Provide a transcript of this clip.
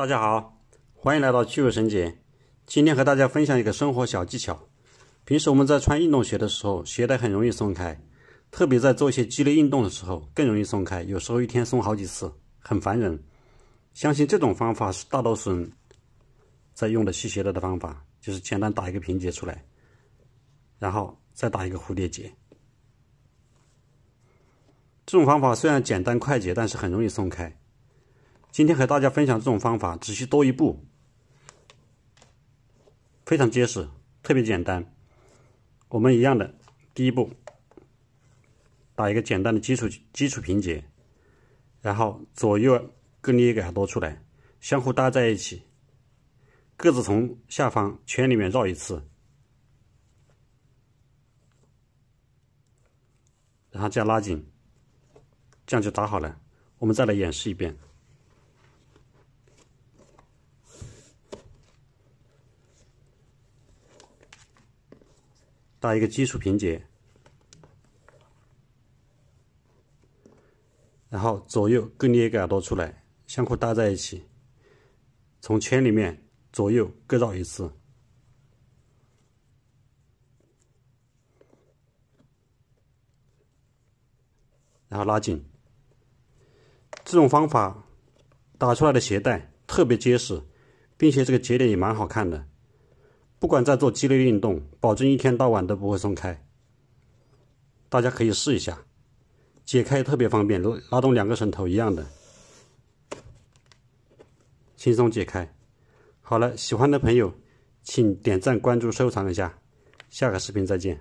大家好，欢迎来到趣味绳结。今天和大家分享一个生活小技巧。平时我们在穿运动鞋的时候，鞋带很容易松开，特别在做一些激烈运动的时候更容易松开。有时候一天松好几次，很烦人。相信这种方法是大多数人在用的系鞋带的方法，就是简单打一个平结出来，然后再打一个蝴蝶结。这种方法虽然简单快捷，但是很容易松开。今天和大家分享这种方法，只需多一步，非常结实，特别简单。我们一样的，第一步打一个简单的基础基础平结，然后左右各捏一个耳朵出来，相互搭在一起，各自从下方圈里面绕一次，然后样拉紧，这样就打好了。我们再来演示一遍。搭一个基础平结，然后左右各捏一个耳朵出来，相互搭在一起，从圈里面左右各绕一次，然后拉紧。这种方法打出来的鞋带特别结实，并且这个节点也蛮好看的。不管在做激烈运动，保证一天到晚都不会松开。大家可以试一下，解开特别方便，拉动两个绳头一样的，轻松解开。好了，喜欢的朋友请点赞、关注、收藏一下，下个视频再见。